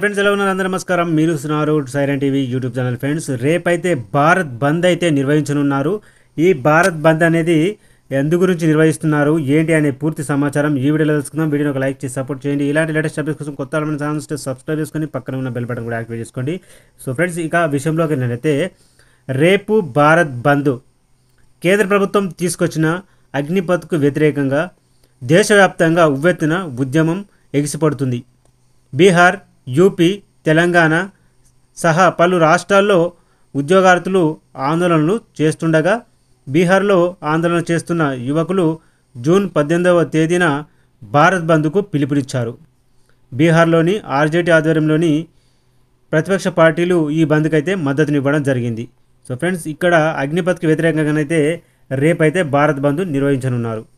friends ఎలా ఉన్నారు అందరూ నమస్కారం మీరు సున్నారు siren TV YouTube channel friends రేపైతే భారత్ బంద్ అయితే నిర్వహించనున్నారు ఈ భారత్ బంద్ అనేది ఎందు గురించి నిర్వహిస్తున్నారు ఏంటి అనే పూర్తి సమాచారం ఈ వీడియోలో తెలుసుకుందాం వీడియోని ఒక లైక్ చేసి సపోర్ట్ చేయండి ఇలాంటి లేటెస్ట్ అప్డేట్స్ కోసం కొత్త ఛానల్స్ సబ్స్క్రైబ్ చేసుకొని పక్కన ఉన్న బెల్ బటన్ కూడా యాక్టివేట్ చేసుకోండి సో ఫ్రెండ్స్ ఇక విషయంలోకి నేనైతే రేపు భారత్ బంద్ కేంద్ర ప్రభుత్వం తీసుకొచ్చిన అగ్నిపథ్కు వ్యతిరేకంగా దేశవ్యాప్తంగా ఉవ్వెత్తున ఉద్యమం ఎగిసిపడుతుంది బీహార్ యూపీ తెలంగాణ సహా పలు రాష్ట్రాల్లో ఉద్యోగార్థులు ఆందోళనలు చేస్తుండగా బీహార్లో ఆందోళన చేస్తున్న యువకులు జూన్ పద్దెనిమిదవ తేదీన భారత్ బంద్కు పిలుపునిచ్చారు బీహార్లోని ఆర్జేటీ ఆధ్వర్యంలోని ప్రతిపక్ష పార్టీలు ఈ బంద్కు అయితే మద్దతునివ్వడం జరిగింది సో ఫ్రెండ్స్ ఇక్కడ అగ్నిపథ్కి వ్యతిరేకంగానైతే రేపైతే భారత్ బంద్ నిర్వహించనున్నారు